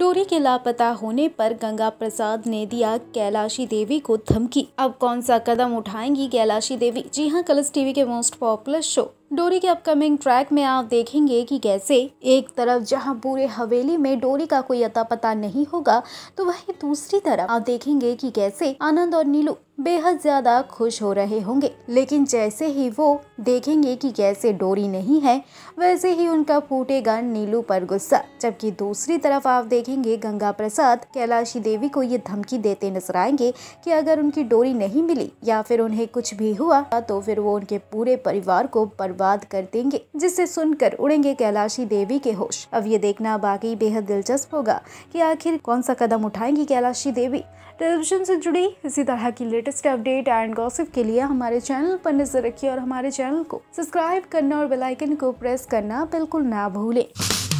डोरी के लापता होने पर गंगा प्रसाद ने दिया कैलाशी देवी को धमकी अब कौन सा कदम उठाएंगी कैलाशी देवी जी हाँ कलर्स टीवी के मोस्ट पॉपुलर शो डोरी के अपकमिंग ट्रैक में आप देखेंगे कि कैसे एक तरफ जहां पूरे हवेली में डोरी का कोई अता पता नहीं होगा तो वहीं दूसरी तरफ आप देखेंगे कि कैसे आनंद और नीलू बेहद ज्यादा खुश हो रहे होंगे लेकिन जैसे ही वो देखेंगे कि कैसे डोरी नहीं है वैसे ही उनका फूटेगा नीलू पर गुस्सा जबकि दूसरी तरफ आप देखेंगे गंगा प्रसाद कैलाशी देवी को ये धमकी देते नजर आएंगे कि अगर उनकी डोरी नहीं मिली या फिर उन्हें कुछ भी हुआ तो फिर वो उनके पूरे परिवार को बर्बाद कर देंगे जिसे सुनकर उड़ेंगे कैलाशी देवी के होश अब ये देखना बाकी बेहद दिलचस्प होगा की आखिर कौन सा कदम उठाएंगी कैलाशी देवी टेलीविजन से जुड़ी इसी तरह की latest latest update and gossip के लिए हमारे चैनल पर नजर रखिए और हमारे चैनल को सब्सक्राइब करना और बेलाइकन को प्रेस करना बिल्कुल ना भूलें